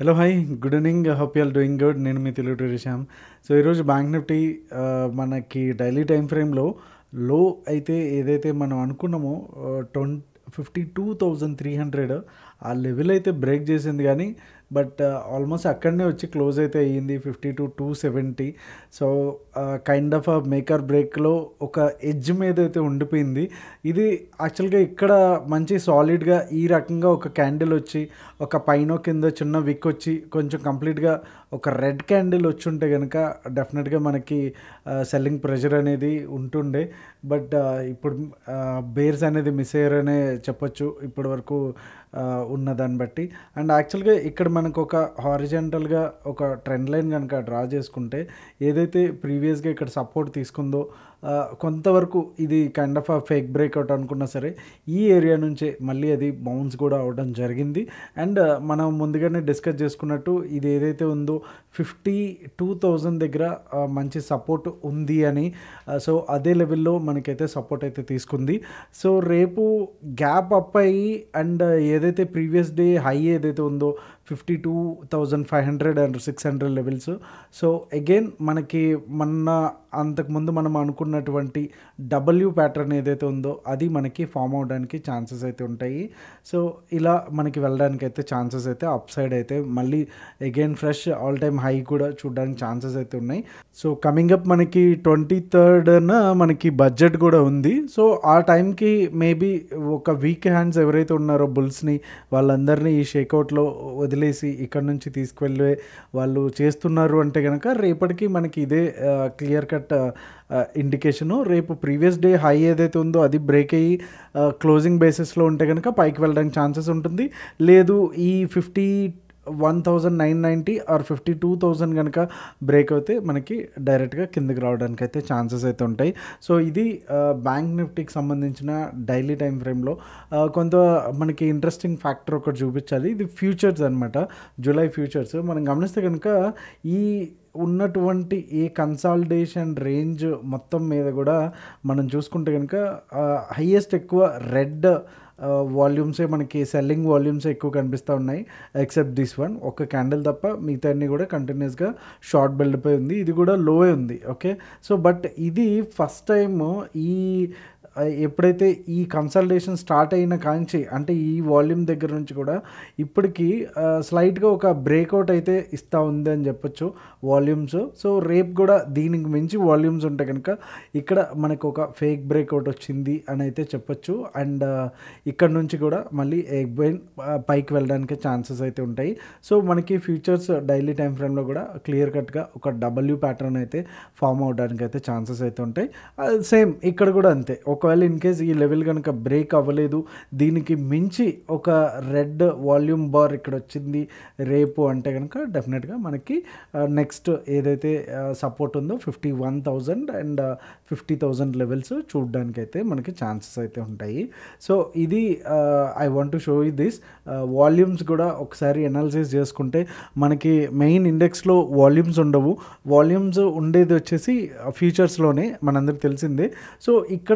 hello hi good evening hope you're doing good నేను మీ Telugu Shyam so ఈరోజు బ్యాంక్ నిఫ్టీ మనకి డైలీ టైం ఫ్రేమ్లో లో అయితే ఏదైతే మనం అనుకున్నామో twenty fifty two thousand three hundred ఆ లెవెల్ అయితే బ్రేక్ చేసింది కానీ బట్ ఆల్మోస్ట్ uh, అక్కడనే వచ్చి క్లోజ్ అయితే అయ్యింది fifty two two seventy so kind of ఆ మేకర్ బ్రేక్లో ఒక ఎడ్జ్ మీద అయితే ఉండిపోయింది ఇది యాక్చువల్గా ఇక్కడ మంచి సాలిడ్గా ఈ రకంగా ఒక క్యాండిల్ వచ్చి ఒక పైన కింద చిన్న విక్ వచ్చి కొంచెం కంప్లీట్గా ఒక రెడ్ క్యాండిల్ వచ్చి ఉంటే కనుక డెఫినెట్గా మనకి సెల్లింగ్ uh, ప్రెషర్ అనేది ఉంటుండే బట్ uh, ఇప్పుడు బేర్స్ అనేది మిస్ అయ్యారనే చెప్పొచ్చు ఇప్పటి వరకు ఉన్న దాన్ని బట్టి అండ్ యాక్చువల్గా ఇక్కడ మనకు ఒక హారిజెంటల్గా ఒక ట్రెండ్ లైన్ కనుక డ్రా చేసుకుంటే ఏదైతే ప్రీవియస్గా ఇక్కడ సపోర్ట్ తీసుకుందో కొంతవరకు ఇది కైండ్ ఆఫ్ ఫేక్ బ్రేక్అవుట్ అనుకున్నా సరే ఈ ఏరియా నుంచే మళ్ళీ అది బౌన్స్ కూడా అవడం జరిగింది అండ్ మనం ముందుగానే డిస్కస్ చేసుకున్నట్టు ఇది ఏదైతే ఉందో ఫిఫ్టీ టూ థౌజండ్ దగ్గర మంచి సపోర్ట్ ఉంది అని సో అదే లెవెల్లో మనకైతే సపోర్ట్ అయితే తీసుకుంది సో రేపు గ్యాప్ అప్ అయ్యి అండ్ ఏదైతే ప్రీవియస్ డే హై ఏదైతే ఉందో fifty two thousand five hundred and six hundred levels so again మనకి మన అంతకుముందు మనం అనుకున్నటువంటి డబ్ల్యూ ప్యాటర్న్ ఏదైతే ఉందో అది మనకి ఫామ్ అవడానికి ఛాన్సెస్ అయితే ఉంటాయి సో ఇలా మనకి వెళ్ళడానికి అయితే ఛాన్సెస్ అయితే అప్ సైడ్ అయితే మళ్ళీ again fresh all time high కూడా చూడడానికి ఛాన్సెస్ అయితే ఉన్నాయి సో కమింగ్ అప్ మనకి ట్వంటీ థర్డ్న మనకి బడ్జెట్ కూడా ఉంది సో ఆ టైంకి మేబీ ఒక వీక్ హ్యాండ్స్ ఎవరైతే ఉన్నారో బుల్స్ని వాళ్ళందరినీ ఈ షేక్అవుట్లో వదిలి వదిలేసి ఇక్కడ నుంచి తీసుకువెళ్ళే వాళ్ళు చేస్తున్నారు అంటే కనుక రేపటికి మనకి ఇదే క్లియర్ కట్ ఇండికేషను రేపు ప్రీవియస్ డే హై ఏదైతే ఉందో అది బ్రేక్ అయ్యి క్లోజింగ్ బేసిస్లో ఉంటే కనుక పైకి వెళ్ళడానికి ఛాన్సెస్ ఉంటుంది లేదు ఈ fifty one thousand nine ninety or fifty two thousand కనుక బ్రేక్ అయితే మనకి డైరెక్ట్గా కిందకి రావడానికి అయితే ఛాన్సెస్ అయితే ఉంటాయి సో ఇది బ్యాంక్ నిఫ్టీకి సంబంధించిన డైలీ టైం ఫ్రేమ్లో కొంత మనకి ఇంట్రెస్టింగ్ ఫ్యాక్టర్ ఒకటి చూపించాలి ఇది ఫ్యూచర్స్ అనమాట జూలై ఫ్యూచర్స్ మనం గమనిస్తే కనుక ఈ ఉన్నటువంటి ఈ కన్సాలిడేషన్ రేంజ్ మొత్తం మీద కూడా మనం చూసుకుంటే కనుక హయ్యెస్ట్ ఎక్కువ రెడ్ వాల్యూమ్సే మనకి సెల్లింగ్ వాల్యూమ్సే ఎక్కువ కనిపిస్తూ ఉన్నాయి ఎక్సెప్ట్ దిస్ వన్ ఒక క్యాండిల్ తప్ప మిగతా అన్ని కూడా కంటిన్యూస్గా షార్ట్ బిల్డ్ అయి ఉంది ఇది కూడా లోయే ఉంది ఓకే సో బట్ ఇది ఫస్ట్ టైం ఈ ఎప్పుడైతే ఈ కన్సల్టేషన్ స్టార్ట్ అయిన కాంచి అంటే ఈ వాల్యూమ్ దగ్గర నుంచి కూడా ఇప్పటికీ స్లైట్గా ఒక బ్రేక్అవుట్ అయితే ఇస్తూ ఉంది అని చెప్పొచ్చు వాల్యూమ్స్ సో రేపు కూడా దీనికి మించి వాల్యూమ్స్ ఉంటే కనుక ఇక్కడ మనకు ఒక ఫేక్ బ్రేక్అవుట్ వచ్చింది అని అయితే చెప్పొచ్చు అండ్ ఇక్కడ నుంచి కూడా మళ్ళీ ఎగ్ బెయిన్ పైకి వెళ్ళడానికి ఛాన్సెస్ అయితే ఉంటాయి సో మనకి ఫ్యూచర్స్ డైలీ టైం ఫ్రేమ్లో కూడా క్లియర్ కట్గా ఒక డబ్ల్యూ ప్యాటర్న్ అయితే ఫామ్ అవడానికి అయితే ఛాన్సెస్ అయితే ఉంటాయి సేమ్ ఇక్కడ కూడా అంతే ఒక ఒకవేళ ఇన్ కేస్ ఈ లెవెల్ కనుక బ్రేక్ అవ్వలేదు దీనికి మించి ఒక రెడ్ వాల్యూమ్ బార్ ఇక్కడ వచ్చింది రేపు అంటే కనుక డెఫినెట్గా మనకి నెక్స్ట్ ఏదైతే సపోర్ట్ ఉందో fifty one thousand and fifty thousand levels చూడడానికి అయితే మనకి ఛాన్సెస్ అయితే ఉంటాయి సో ఇది I want to show you this volumes కూడా ఒకసారి ఎనాలిసిస్ చేసుకుంటే మనకి మెయిన్ ఇండెక్స్లో వాల్యూమ్స్ ఉండవు వాల్యూమ్స్ ఉండేది వచ్చేసి ఫ్యూచర్స్లోనే మనందరికి తెలిసిందే సో ఇక్కడ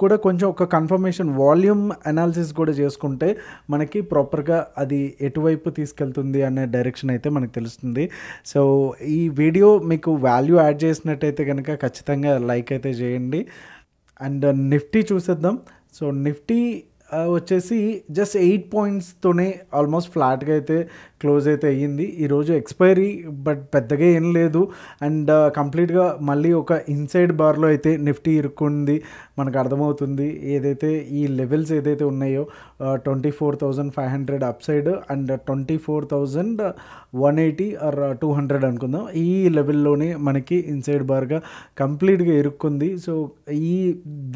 కూడా కొంచెం ఒక కన్ఫర్మేషన్ వాల్యూమ్ అనాలిసిస్ కూడా చేసుకుంటే మనకి ప్రాపర్గా అది ఎటువైపు తీసుకెళ్తుంది అనే డైరెక్షన్ అయితే మనకు తెలుస్తుంది సో ఈ వీడియో మీకు వాల్యూ యాడ్ చేసినట్టయితే కనుక ఖచ్చితంగా లైక్ అయితే చేయండి అండ్ నిఫ్టీ uh, చూసేద్దాం సో నిఫ్టీ uh, వచ్చేసి జస్ట్ ఎయిట్ పాయింట్స్తోనే ఆల్మోస్ట్ ఫ్లాట్గా అయితే క్లోజ్ అయితే అయ్యింది ఈరోజు ఎక్స్పైరీ బట్ పెద్దగా ఏం లేదు అండ్ కంప్లీట్గా మళ్ళీ ఒక ఇన్సైడ్ బార్లో అయితే నిఫ్టీ ఇరుక్కుంది మనకు అర్థమవుతుంది ఏదైతే ఈ లెవెల్స్ ఏదైతే ఉన్నాయో twenty four thousand five hundred upside and twenty four thousand one eighty or two hundred అనుకుందాం ఈ లెవెల్లోనే మనకి ఇన్సైడ్ బార్గా కంప్లీట్గా ఇరుక్కుంది సో ఈ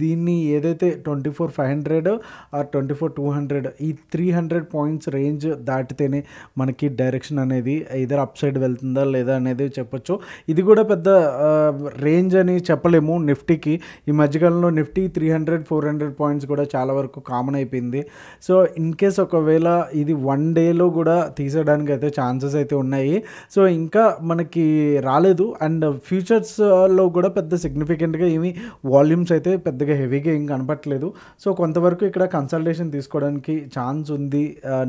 దీన్ని ఏదైతే twenty four five hundred or twenty four two hundred ఈ త్రీ హండ్రెడ్ పాయింట్స్ రేంజ్ దాటితేనే మనకి మనకి డైరెక్షన్ అనేది ఇదర్ అప్ సైడ్ వెళ్తుందా లేదా అనేది చెప్పొచ్చు ఇది కూడా పెద్ద రేంజ్ అని చెప్పలేము నిఫ్టీకి ఈ మధ్యకాలంలో Nifty three hundred four hundred points కూడా చాలా వరకు కామన్ అయిపోయింది సో ఇన్ కేస్ ఒకవేళ ఇది వన్ డేలో కూడా తీసేయడానికి అయితే ఛాన్సెస్ అయితే ఉన్నాయి సో ఇంకా మనకి రాలేదు అండ్ ఫ్యూచర్స్లో కూడా పెద్ద సిగ్నిఫికెంట్గా ఏమి వాల్యూమ్స్ అయితే పెద్దగా హెవీగా ఏం కనపట్లేదు సో కొంతవరకు ఇక్కడ కన్సల్టేషన్ తీసుకోవడానికి ఛాన్స్ ఉంది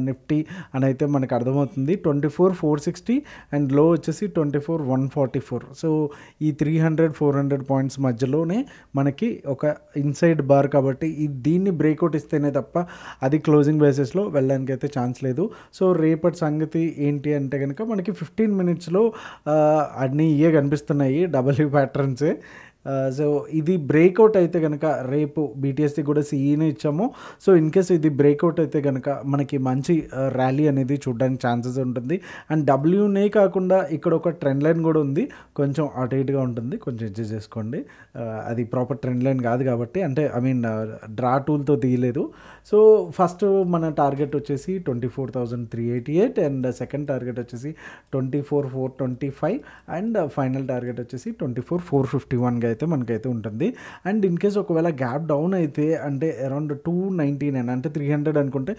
నిఫ్టీ అని అయితే మనకు అర్థమవుతుంది అవుతుంది twenty four four sixty and low వచ్చేసి twenty four one forty four so ఈ three hundred four hundred points మధ్యలోనే మనకి ఒక ఇన్సైడ్ బార్ కాబట్టి ఈ దీన్ని బ్రేక్అవుట్ ఇస్తేనే తప్ప అది క్లోజింగ్ బేసిస్లో వెళ్ళడానికి అయితే ఛాన్స్ లేదు సో రేపటి సంగతి ఏంటి అంటే కనుక మనకి ఫిఫ్టీన్ మినిట్స్లో అన్నీ ఇయే కనిపిస్తున్నాయి డబల్యూ ప్యాటర్న్సే e సో ఇది బ్రేక్అవుట్ అయితే కనుక రేపు బీటీఎస్కి కూడా సీఈని ఇచ్చాము సో ఇన్ కేస్ ఇది బ్రేక్అవుట్ అయితే కనుక మనకి మంచి ర్యాలీ అనేది చూడడానికి ఛాన్సెస్ ఉంటుంది అండ్ డబ్ల్యూనే కాకుండా ఇక్కడ ఒక ట్రెండ్ లైన్ కూడా ఉంది కొంచెం అటు ఇటుగా ఉంటుంది కొంచెం అడ్జస్ట్ చేసుకోండి అది ప్రాపర్ ట్రెండ్ లైన్ కాదు కాబట్టి అంటే ఐ మీన్ డ్రా టూల్తో తీయలేదు సో ఫస్ట్ మన టార్గెట్ వచ్చేసి twenty four thousand three eighty eight and second target వచ్చేసి twenty four four twenty five and final target వచ్చేసి ట్వంటీ ఫోర్ ఫోర్ ఫిఫ్టీ వన్గా అయితే మనకైతే ఉంటుంది అండ్ ఇన్ కేస్ ఒకవేళ గ్యాప్ డౌన్ అయితే అంటే అరౌండ్ టూ నైన్టీ నైన్ అంటే త్రీ హండ్రెడ్ అనుకుంటే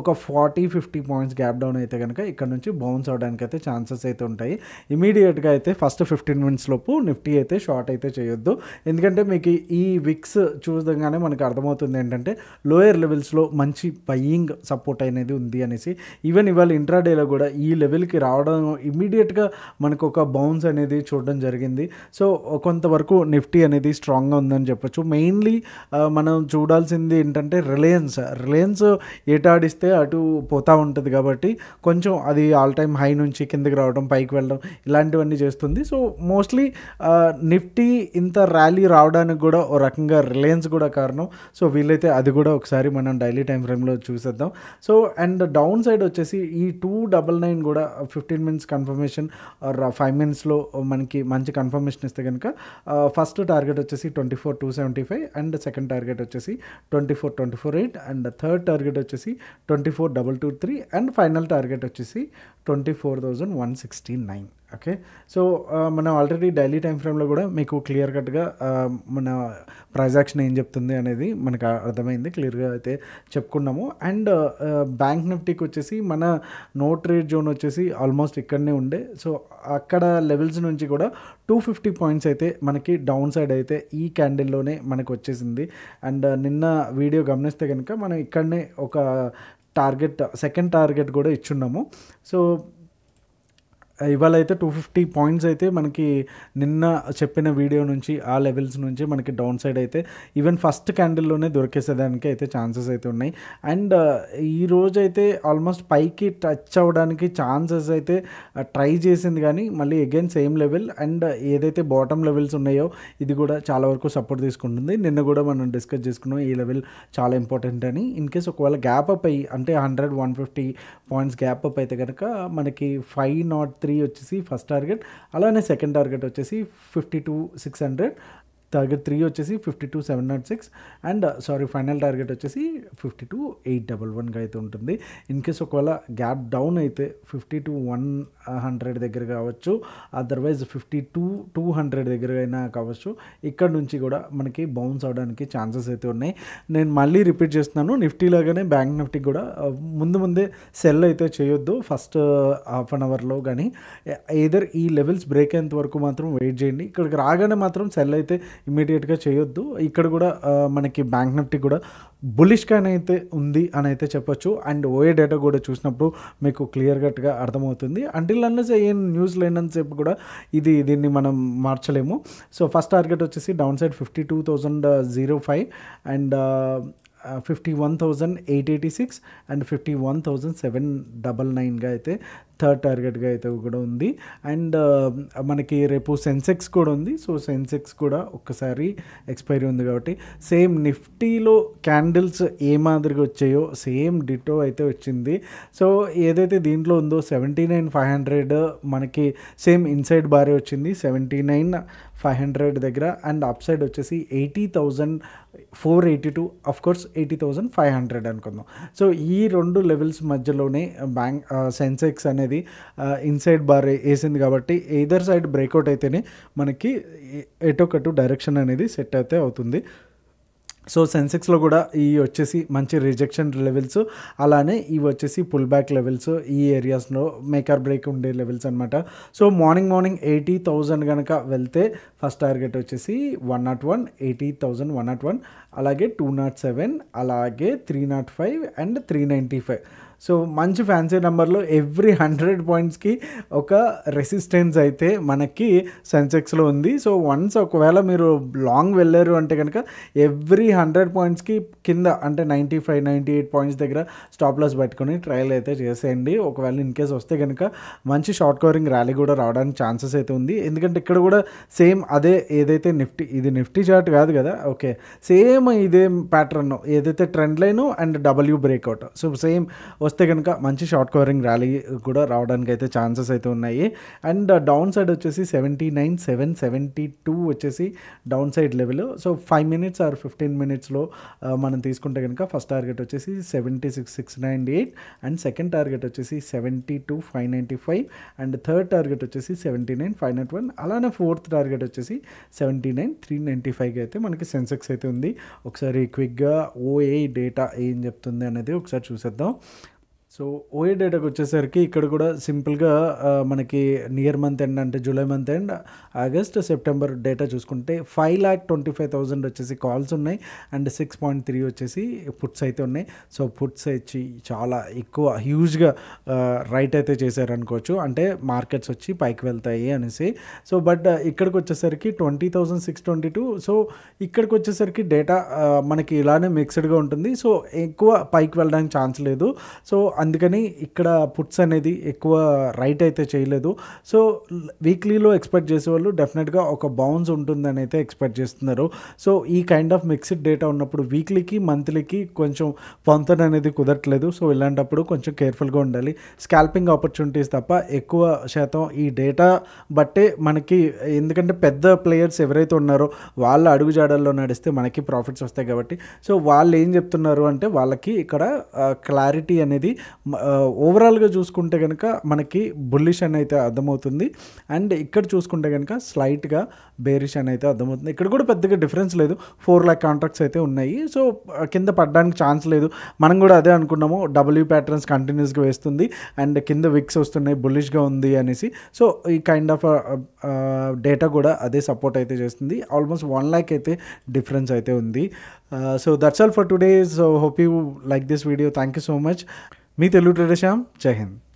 ఒక forty fifty points gap down అయితే కనుక ఇక్కడ నుంచి బౌన్స్ అవడానికి అయితే ఛాన్సెస్ అయితే ఉంటాయి ఇమీడియట్గా అయితే ఫస్ట్ ఫిఫ్టీన్ మినిట్స్ లోపు నిఫ్టీ అయితే షార్ట్ అయితే చేయొద్దు ఎందుకంటే మీకు ఈ విక్స్ చూడగానే మనకు అర్థమవుతుంది ఏంటంటే లోయర్ లెవెల్స్లో మంచి బయ్యింగ్ సపోర్ట్ అనేది ఉంది అనేసి ఈవెన్ ఇవాళ ఇంట్రాడేలో కూడా ఈ లెవెల్కి రావడం ఇమీడియట్గా మనకు ఒక బౌన్స్ అనేది చూడడం జరిగింది సో కొంతవరకు నిఫ్టీ అనేది స్ట్రాంగ్గా ఉందని చెప్పొచ్చు మెయిన్లీ మనం చూడాల్సింది ఏంటంటే రిలయన్స్ రిలయన్స్ ఏటాడిస్తే అటు పోతూ ఉంటుంది కాబట్టి కొంచెం అది ఆల్ టైమ్ హై నుంచి కిందకి రావడం పైకి వెళ్ళడం ఇలాంటివన్నీ చేస్తుంది సో మోస్ట్లీ నిఫ్టీ ఇంత ర్యాలీ రావడానికి కూడా ఓ రకంగా రిలయన్స్ కూడా కారణం సో వీలైతే అది కూడా ఒకసారి మనం డైలీ టైం ఫ్రేమ్లో చూసేద్దాం సో అండ్ డౌన్ సైడ్ వచ్చేసి ఈ టూ డబల్ నైన్ కూడా fifteen minutes confirmation or five మినిట్స్లో మనకి మంచి కన్ఫర్మేషన్ ఇస్తే కనుక ఫస్ట్ టార్గెట్ వచ్చేసి twenty four two seventy five and second target వచ్చేసి twenty four twenty four eight and third target వచ్చేసి twenty four double two three and final target వచ్చేసి twenty four thousand one sixty nine okay so మనం already daily time ఫ్రేమ్లో కూడా మీకు clear కట్గా uh, మన transaction ఏం చెప్తుంది అనేది మనకు అర్థమైంది క్లియర్గా అయితే చెప్పుకున్నాము అండ్ బ్యాంక్ నిఫ్టీకి వచ్చేసి మన నో ట్రేడ్ జోన్ వచ్చేసి ఆల్మోస్ట్ ఇక్కడనే ఉండే సో అక్కడ లెవెల్స్ నుంచి కూడా టూ ఫిఫ్టీ పాయింట్స్ అయితే మనకి డౌన్ సైడ్ అయితే ఈ క్యాండిల్లోనే మనకు వచ్చేసింది అండ్ uh, నిన్న వీడియో గమనిస్తే కనుక మనం ఇక్కడనే ఒక టార్గెట్ సెకండ్ టార్గెట్ కూడా ఇచ్చున్నాము సో ఇవాళ అయితే టూ ఫిఫ్టీ పాయింట్స్ అయితే మనకి నిన్న చెప్పిన వీడియో నుంచి ఆ లెవెల్స్ నుంచి మనకి డౌన్ సైడ్ అయితే ఈవెన్ ఫస్ట్ క్యాండిల్లోనే దొరికేసేదానికి అయితే ఛాన్సెస్ అయితే ఉన్నాయి అండ్ ఈరోజు అయితే ఆల్మోస్ట్ పైకి టచ్ అవ్వడానికి ఛాన్సెస్ అయితే ట్రై చేసింది కానీ మళ్ళీ అగైన్ సేమ్ లెవెల్ అండ్ ఏదైతే బాటమ్ లెవెల్స్ ఉన్నాయో ఇది కూడా చాలా వరకు సపోర్ట్ తీసుకుంటుంది నిన్న కూడా మనం డిస్కస్ చేసుకున్నాం ఈ లెవెల్ చాలా ఇంపార్టెంట్ అని ఇన్ కేస్ ఒకవేళ గ్యాప్ అప్ అయ్యి అంటే hundred one fifty points gap up అయితే కనుక మనకి ఫైవ్ నాట్ త్రీ త్రీ వచ్చేసి ఫస్ట్ టార్గెట్ అలానే సెకండ్ టార్గెట్ వచ్చేసి fifty two six hundred target three వచ్చేసి fifty two seven naught six and sorry final target వచ్చేసి ఫిఫ్టీ టూ ఎయిట్ డబల్ వన్గా అయితే ఉంటుంది ఇన్ కేస్ ఒకవేళ గ్యాప్ డౌన్ అయితే ఫిఫ్టీ టూ వన్ హండ్రెడ్ దగ్గర కావచ్చు otherwise fifty two two hundred దగ్గర అయినా కావచ్చు ఇక్కడ నుంచి కూడా మనకి బౌన్స్ అవడానికి ఛాన్సెస్ అయితే ఉన్నాయి నేను మళ్ళీ రిపీట్ చేస్తున్నాను నిఫ్టీ లాగానే బ్యాంక్ నిఫ్టీ కూడా uh, ముందు ముందే సెల్ అయితే చేయొద్దు ఫస్ట్ హాఫ్ అన్ అవర్లో కానీ ఏదర్ ఈ లెవెల్స్ బ్రేక్ అయ్యేంత వరకు మాత్రం వెయిట్ చేయండి ఇక్కడికి రాగానే మాత్రం సెల్ అయితే ఇమీడియట్గా చేయొద్దు ఇక్కడ కూడా మనకి బ్యాంక్ నిఫ్టీ కూడా బులిష్గా అయితే ఉంది అని అయితే చెప్పొచ్చు అండ్ ఓఏ డేటా కూడా చూసినప్పుడు మీకు క్లియర్ కట్గా అర్థమవుతుంది అంటిల్ అన్నసే ఏం న్యూస్ లేనంతసేపు కూడా ఇది దీన్ని మనం మార్చలేము సో ఫస్ట్ టార్గెట్ వచ్చేసి downside fifty two thousand zero five and fifty one eight eighty six and fifty one seven double నైన్గా అయితే థర్డ్ టార్గెట్గా అయితే కూడా ఉంది అండ్ uh, మనకి రేపు సెన్సెక్స్ కూడా ఉంది సో సెన్సెక్స్ కూడా ఒక్కసారి ఎక్స్పైరీ ఉంది కాబట్టి సేమ్ నిఫ్టీలో క్యాండిల్స్ ఏ మాదిరిగా వచ్చాయో సేమ్ డిటో అయితే వచ్చింది సో ఏదైతే దీంట్లో ఉందో సెవెంటీ నైన్ ఫైవ్ హండ్రెడ్ మనకి సేమ్ ఇన్సైడ్ బారే వచ్చింది సెవెంటీ నైన్ ఫైవ్ హండ్రెడ్ దగ్గర అండ్ అప్ వచ్చేసి eighty thousand four eighty two of course eighty thousand five hundred అనుకుందాం సో ఈ రెండు లెవెల్స్ మధ్యలోనే బ్యాంక్ సెన్సెక్స్ అనేది ఇన్సైడ్ బార్ వేసింది కాబట్టి ఏదర్ సైడ్ బ్రేక్అవుట్ అయితేనే మనకి ఎటోకటు డైరెక్షన్ అనేది సెట్ అయితే అవుతుంది సో సెన్సెక్స్లో కూడా ఈ వచ్చేసి మంచి రిజెక్షన్ లెవెల్స్ అలానే ఇవి వచ్చేసి పుల్ బ్యాక్ లెవెల్స్ ఈ ఏరియాస్లో మేకర్ బ్రేక్ ఉండే లెవెల్స్ అనమాట so morning morning eighty thousand కనుక వెళ్తే ఫస్ట్ టార్గెట్ వచ్చేసి one naught one eighty thousand one naught one అలాగే టూ నాట్ సెవెన్ అలాగే three naught five and three ninety five so మంచి ఫ్యాన్సీ నెంబర్లో ఎవ్రీ హండ్రెడ్ పాయింట్స్కి ఒక రెసిస్టెన్స్ అయితే మనకి సెన్సెక్స్లో ఉంది సో వన్స్ ఒకవేళ మీరు లాంగ్ వెళ్ళారు అంటే కనుక ఎవ్రీ హండ్రెడ్ పాయింట్స్కి కింద అంటే ninety five ninety eight points దగ్గర స్టాప్ లాస్ పెట్టుకొని ట్రయల్ అయితే చేసేయండి ఒకవేళ ఇన్ కేస్ వస్తే కనుక మంచి షార్ట్ కవరింగ్ ర్యాలీ కూడా రావడానికి ఛాన్సెస్ అయితే ఉంది ఎందుకంటే ఇక్కడ కూడా సేమ్ అదే ఏదైతే నిఫ్టీ ఇది నిఫ్టీ చార్ట్ కాదు కదా ఓకే సేమ్ ఇదే ప్యాటర్న్ ఏదైతే trend line and W breakout so same వస్తే కనుక మంచి షార్ట్ కవరింగ్ ర్యాలీ కూడా రావడానికి అయితే ఛాన్సెస్ అయితే ఉన్నాయి అండ్ డౌన్ సైడ్ వచ్చేసి seventy nine seven seventy two వచ్చేసి downside level so five minutes or fifteen మినిట్స్లో మనం తీసుకుంటే కనుక ఫస్ట్ టార్గెట్ వచ్చేసి seventy six six nine eight and second target వచ్చేసి seventy two five ninety five and third target వచ్చేసి seventy nine five naught one అలానే fourth target వచ్చేసి seventy nine three ninety ఫైవ్కి అయితే మనకి సెన్సెక్స్ అయితే ఉంది ఒకసారి క్విక్గా ఓఏ డేటా ఏం చెప్తుంది అనేది ఒకసారి చూసేద్దాం సో ఓఏ డేటాకి వచ్చేసరికి ఇక్కడ కూడా సింపుల్గా మనకి నియర్ మంత్ ఎండ్ అంటే July month end August September data చూసుకుంటే five lakh twenty five thousand వచ్చేసి కాల్స్ ఉన్నాయి అండ్ సిక్స్ పాయింట్ త్రీ వచ్చేసి పుట్స్ అయితే ఉన్నాయి సో పుట్స్ వచ్చి చాలా ఎక్కువ హ్యూజ్గా రైట్ అయితే చేశారనుకోవచ్చు అంటే మార్కెట్స్ వచ్చి పైకి వెళ్తాయి అనేసి సో బట్ ఇక్కడికి వచ్చేసరికి twenty thousand six twenty two so ఇక్కడికి వచ్చేసరికి డేటా మనకి ఇలానే మిక్స్డ్గా ఉంటుంది సో ఎక్కువ పైకి వెళ్ళడానికి ఛాన్స్ లేదు సో అందుకని ఇక్కడ పుట్స్ అనేది ఎక్కువ రైట్ అయితే చేయలేదు సో వీక్లీలో ఎక్స్పెక్ట్ చేసేవాళ్ళు డెఫినెట్గా ఒక బౌన్స్ ఉంటుందని అయితే ఎక్స్పెక్ట్ చేస్తున్నారు సో ఈ కైండ్ ఆఫ్ మిక్స్డ్ డేటా ఉన్నప్పుడు వీక్లీకి మంత్లీకి కొంచెం పొంతన అనేది కుదరట్లేదు సో ఇలాంటప్పుడు కొంచెం కేర్ఫుల్గా ఉండాలి స్కాల్పింగ్ ఆపర్చునిటీస్ తప్ప ఎక్కువ శాతం ఈ డేటా బట్టే మనకి ఎందుకంటే పెద్ద ప్లేయర్స్ ఎవరైతే ఉన్నారో వాళ్ళ అడుగుజాడల్లో నడిస్తే మనకి ప్రాఫిట్స్ వస్తాయి కాబట్టి సో వాళ్ళు ఏం చెప్తున్నారు అంటే వాళ్ళకి ఇక్కడ క్లారిటీ అనేది ఓవరాల్గా చూసుకుంటే కనుక మనకి బుల్లిష్ అని అయితే అర్థమవుతుంది అండ్ ఇక్కడ చూసుకుంటే కనుక స్లైట్గా బేరిష్ అని అయితే అర్థమవుతుంది ఇక్కడ కూడా పెద్దగా డిఫరెన్స్ లేదు ఫోర్ ల్యాక్ కాంట్రాక్ట్స్ అయితే ఉన్నాయి సో కింద పడడానికి ఛాన్స్ లేదు మనం కూడా అదే అనుకున్నాము డబ్ల్యూ ప్యాటర్న్స్ కంటిన్యూస్గా వేస్తుంది అండ్ కింద విక్స్ వస్తున్నాయి బుల్లిష్గా ఉంది అనేసి సో ఈ కైండ్ ఆఫ్ డేటా కూడా అదే సపోర్ట్ అయితే చేస్తుంది ఆల్మోస్ట్ వన్ ల్యాక్ అయితే డిఫరెన్స్ అయితే ఉంది so that's all for today so hope you like this video thank you so much మీ తెలుగు శ్యామ్ జై హింద్